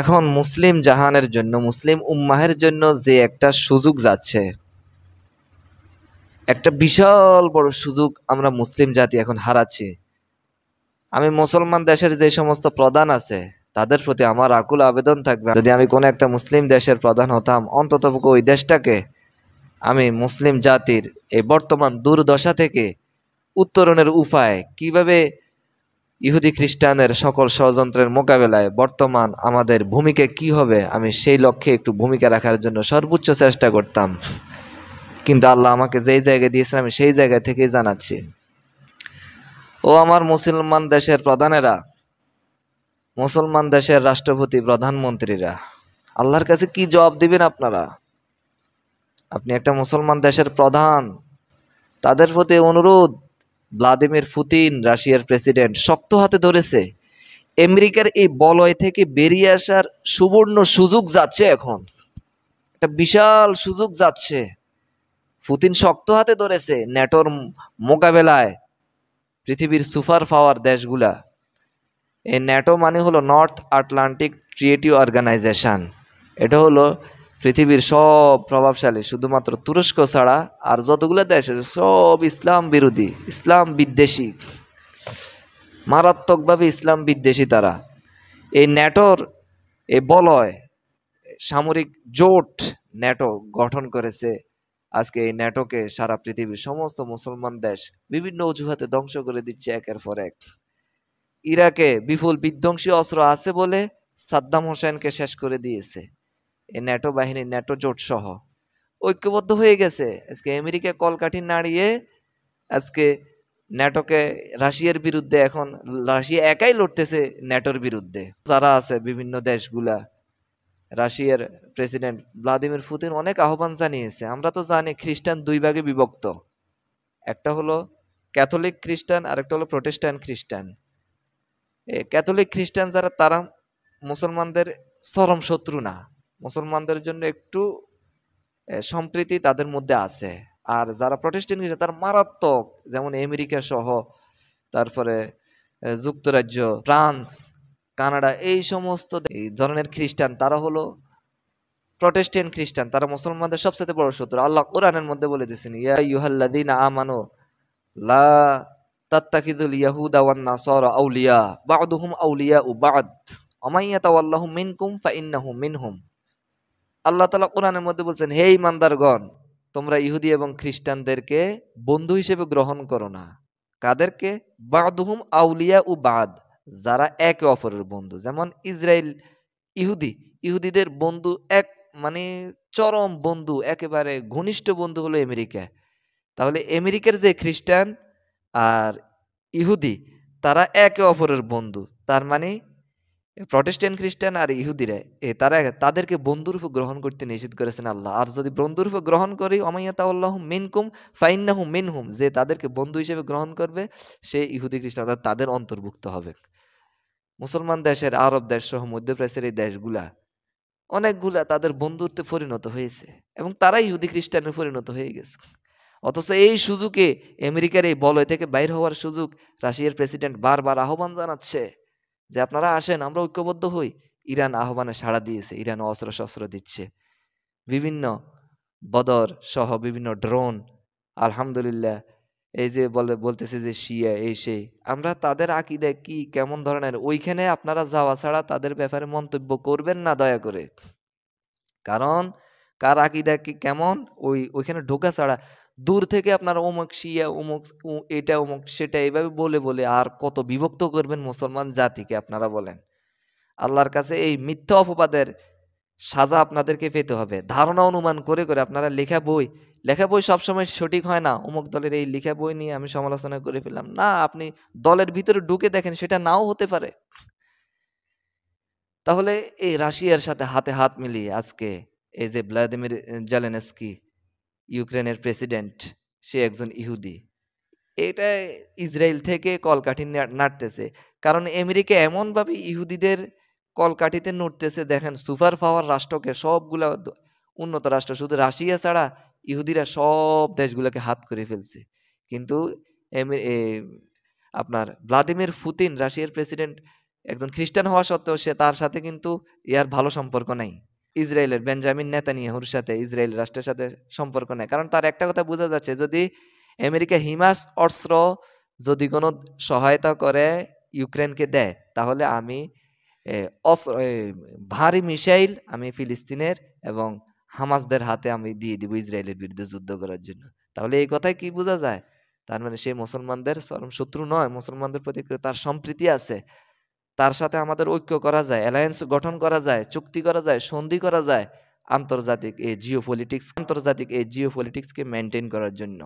এখন মুসলিম জাহানের জন্য মুসলিম উম্মাহের জন্য যে একটা সুযোগ যাচ্ছে একটা বিশাল বড় সুযোগ আমরা মুসলিম জাতি এখন হারাচ্ছি আমি মুসলমান দেশের যে সমস্ত প্রধান আছে তাদের প্রতি আমার আকুল আবেদন থাকবে যদি আমি কোনো একটা মুসলিম দেশের প্রধান হতাম অন্তত ওই দেশটাকে আমি মুসলিম জাতির এই বর্তমান দুর্দশা থেকে উত্তরণের উপায় কিভাবে ইহুদি খ্রিস্টানের সকল ষড়যন্ত্রের মোকাবেলায় বর্তমান আমাদের ভূমিকা কি হবে আমি সেই লক্ষ্যে একটু ভূমিকা রাখার জন্য সর্বোচ্চ চেষ্টা করতাম কিন্তু আল্লাহ আমাকে যেই জায়গায় দিয়েছেন আমি সেই জায়গা থেকেই জানাচ্ছি ও আমার মুসলমান দেশের প্রধানেরা মুসলমান দেশের রাষ্ট্রপতি প্রধানমন্ত্রীরা আল্লাহর কাছে কি জবাব দিবেন আপনারা আপনি একটা মুসলমান দেশের প্রধান তাদের প্রতি অনুরোধ ভ্লাদিমির পুতিন রাশিয়ার প্রেসিডেন্ট শক্ত হাতে ধরেছে আমেরিকার এই বলয় থেকে বেরিয়ে আসার সুবর্ণ সুযোগ যাচ্ছে এখন একটা বিশাল সুযোগ যাচ্ছে পুতিন শক্ত হাতে ধরেছে ন্যাটোর মোকাবেলায় পৃথিবীর সুপার পাওয়ার দেশগুলা এই ন্যাটো মানে হলো নর্থ আটলান্টিক ক্রিয়েটিভ অর্গানাইজেশান এটা হলো পৃথিবীর সব প্রভাবশালী শুধুমাত্র তুরস্ক ছাড়া আর যতগুলো দেশ আছে সব ইসলাম বিরোধী ইসলাম বিদ্বেষী মারাত্মকভাবে ইসলাম বিদ্বেষী তারা এই ন্যাটোর এ বলয় সামরিক জোট ন্যাটো গঠন করেছে আজকে এই ন্যাটোকে সারা পৃথিবীর সমস্ত মুসলমান দেশ বিভিন্ন অজুহাতে ধ্বংস করে দিচ্ছে একের পর এক ইরাকে বিপুল বিধ্বংসী অস্ত্র আছে বলে সাদ্দাম হোসেনকে শেষ করে দিয়েছে এই ন্যাটো বাহিনী ন্যাটো জোটসহ ঐক্যবদ্ধ হয়ে গেছে আজকে আমেরিকা কলকাঠি নাড়িয়ে আজকে ন্যাটোকে রাশিয়ার বিরুদ্ধে এখন রাশিয়া একাই লড়তেছে ন্যাটোর বিরুদ্ধে যারা আছে বিভিন্ন দেশগুলা রাশিয়ার প্রেসিডেন্ট ভ্লাদিমির পুতিন অনেক আহ্বান জানিয়েছে আমরা তো জানি খ্রিস্টান দুই ভাগে বিভক্ত একটা হলো ক্যাথলিক খ্রিস্টান আর একটা হলো প্রোটেস্ট্যান্ট খ্রিস্টান ক্যাথলিক খ্রিস্টান যারা তারা মুসলমানদের চরম শত্রু না মুসলমানদের জন্য একটু সম্প্রীতি তাদের মধ্যে আছে আর যারা প্রতিষ্ঠান গেছে তার মারাত্মক যেমন আমেরিকা সহ তারপরে যুক্তরাজ্য ফ্রান্স কানাডা এই সমস্ত ধরনের খ্রিস্টান তারা হলো প্রটেস্টেন খ্রিস্টান তারা মুসলমানদের সবচেয়ে বড় শত্রু আল্লাহ কোরআনের মধ্যে বলে দিয়েছেন ইয়া ইউহাল্লাদিন আমানো লা তাত্তাকিদুল ইয়াহুদা ওয়ান নাসারা আউলিয়া বা'দুহুম আউলিয়া উবাদ বা'দ ওমাইয়াতাওয়াল্লাহু মিনকুম ফাইন্নাহু মিনহুম আল্লাহ তালা কোরআনের মধ্যে বলছেন হে ইমানদারগণ তোমরা ইহুদি এবং খ্রিস্টানদেরকে বন্ধু হিসেবে গ্রহণ করো না কাদেরকে বাদহুম আউলিয়া ও বাদ যারা একে অপরের বন্ধু যেমন ইসরায়েল ইহুদি ইহুদিদের বন্ধু এক মানে চরম বন্ধু একেবারে ঘনিষ্ঠ বন্ধু হলো আমেরিকা তাহলে আমেরিকার যে খ্রিস্টান আর ইহুদি তারা একে অপরের বন্ধু তার মানে প্রটেস্ট্যান্ট খ্রিস্টান আর ইহুদিরা এ তারা তাদেরকে বন্ধুরূপ গ্রহণ করতে নিষেধ করেছেন আল্লাহ আর যদি বন্ধুরূপ গ্রহণ করে অমাইয়াতা আল্লাহ মিনকুম ফাইন্না হুম মিন হুম যে তাদেরকে বন্ধু হিসেবে গ্রহণ করবে সে ইহুদি খ্রিস্টান অর্থাৎ তাদের অন্তর্ভুক্ত হবে মুসলমান দেশের আরব দেশ সহ মধ্যপ্রাচ্যের এই দেশগুলা অনেকগুলা তাদের বন্ধুত্বে পরিণত হয়েছে এবং তারাই ইহুদি খ্রিস্টানে পরিণত হয়ে গেছে অথচ এই সুযোগে আমেরিকার এই বলয় থেকে বাইর হওয়ার সুযোগ রাশিয়ার প্রেসিডেন্ট বারবার আহ্বান জানাচ্ছে যে আপনারা আসেন আমরা ঐক্যবদ্ধ হই ইরান আহ্বানে সাড়া দিয়েছে ইরান অস্ত্র শস্ত্র দিচ্ছে বিভিন্ন বদর সহ বিভিন্ন ড্রোন আলহামদুলিল্লাহ এই যে বলে বলতেছে যে শিয়া এই সেই আমরা তাদের আকিদে কি কেমন ধরনের ওইখানে আপনারা যাওয়া ছাড়া তাদের ব্যাপারে মন্তব্য করবেন না দয়া করে কারণ কার আকিদা কি কেমন ওই ওইখানে ঢোকা ছাড়া দূর থেকে আপনার অমুক শিয়া অমুক এটা অমুক সেটা এইভাবে বলে বলে আর কত বিভক্ত করবেন মুসলমান জাতিকে আপনারা বলেন আল্লাহর কাছে এই মিথ্যা অপবাদের সাজা আপনাদেরকে পেতে হবে ধারণা অনুমান করে করে আপনারা লেখা বই লেখা বই সবসময় সঠিক হয় না অমুক দলের এই লেখা বই নিয়ে আমি সমালোচনা করে ফেললাম না আপনি দলের ভিতরে ঢুকে দেখেন সেটা নাও হতে পারে তাহলে এই রাশিয়ার সাথে হাতে হাত মিলিয়ে আজকে এই যে ভ্লাদিমির জালেনস্কি ইউক্রেনের প্রেসিডেন্ট সে একজন ইহুদি এটা ইসরায়েল থেকে কলকাঠি নাড়তেছে কারণ আমেরিকা এমনভাবে ইহুদিদের কলকাঠিতে নড়তেছে দেখেন সুপার পাওয়ার রাষ্ট্রকে সবগুলা উন্নত রাষ্ট্র শুধু রাশিয়া ছাড়া ইহুদিরা সব দেশগুলোকে হাত করে ফেলছে কিন্তু আপনার ভ্লাদিমির পুতিন রাশিয়ার প্রেসিডেন্ট একজন খ্রিস্টান হওয়া সত্ত্বেও সে তার সাথে কিন্তু ইয়ার ভালো সম্পর্ক নাই ইসরায়েলের বেঞ্জামিন নেতানিয়াহুর সাথে ইসরায়েল রাষ্ট্রের সাথে সম্পর্ক নেয় কারণ তার একটা কথা বোঝা যাচ্ছে যদি আমেরিকা হিমাস অস্ত্র যদি কোনো সহায়তা করে ইউক্রেনকে দেয় তাহলে আমি অস্ত্র ভারী মিসাইল আমি ফিলিস্তিনের এবং হামাসদের হাতে আমি দিয়ে দিব ইসরায়েলের বিরুদ্ধে যুদ্ধ করার জন্য তাহলে এই কথায় কি বোঝা যায় তার মানে সে মুসলমানদের চরম শত্রু নয় মুসলমানদের প্রতি তার সম্প্রীতি আছে তার সাথে আমাদের ঐক্য করা যায় অ্যালায়েন্স গঠন করা যায় চুক্তি করা যায় সন্ধি করা যায় আন্তর্জাতিক এই জিও পলিটিক্স আন্তর্জাতিক এই জিও পলিটিক্সকে মেনটেন করার জন্য